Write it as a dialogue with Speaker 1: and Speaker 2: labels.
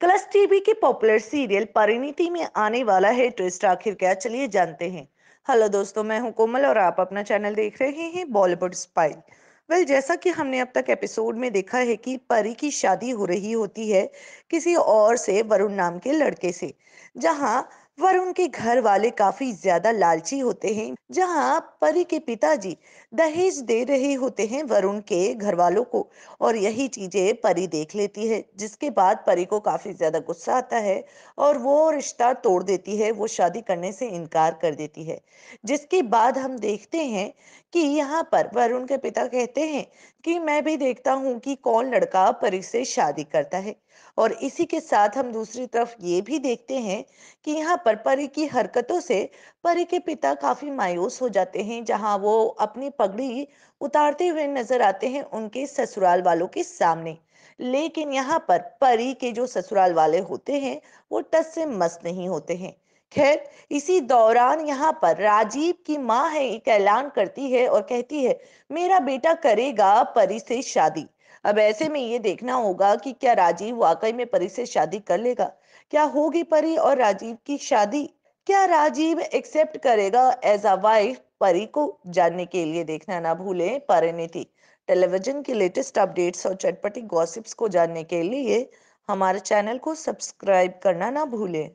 Speaker 1: colours TV के popular serial Parineeti में आने वाला है ट्विस्ट आखिर क्या चलिए जानते हैं हेलो दोस्तों मैं हूं कोमल और आप अपना चैनल देख रहे हैं बॉलीवुड स्पाई वेल जैसा कि हमने अब तक एपिसोड में देखा है कि परी की शादी हो रही होती है किसी और से वरुण नाम के लड़के से जहां वरुण उनके घर वाले काफी ज्यादा लालची होते हैं जहां परी के पिताजी दहेज दे रहे होते हैं वरुण के घर वालों को और यही चीजें परी देख लेती है जिसके बाद परी को काफी ज्यादा गुस्सा आता है और वो रिश्ता तोड़ देती है वो शादी करने से इनकार कर देती है जिसके बाद हम देखते हैं कि यहाँ पर वरुण के पिता कहते हैं कि मैं भी देखता हूँ कि कौन लड़का परी से शादी करता है और इसी के साथ हम दूसरी तरफ ये भी देखते हैं कि यहाँ पर पर परी की हरकतों से परी के पिता काफी मायूस हो जाते हैं जहां वो अपनी पगड़ी उतारते हुए नजर आते हैं उनके ससुराल वालों के सामने लेकिन यहाँ पर परी के जो ससुराल वाले होते हैं वो टस से मस नहीं होते हैं खैर इसी दौरान यहाँ पर राजीव की माँ है एक ऐलान करती है और कहती है मेरा बेटा करेगा परी से शादी अब ऐसे में ये देखना होगा कि क्या राजीव वाकई में परी से शादी कर लेगा क्या होगी परी और राजीव की शादी क्या राजीव एक्सेप्ट करेगा एज अ वाइफ परी को जानने के लिए देखना ना भूलें परिणीति टेलीविजन की लेटेस्ट अपडेट्स और चटपटी गॉसिप्स को जानने के लिए हमारे चैनल को सब्सक्राइब करना ना भूलें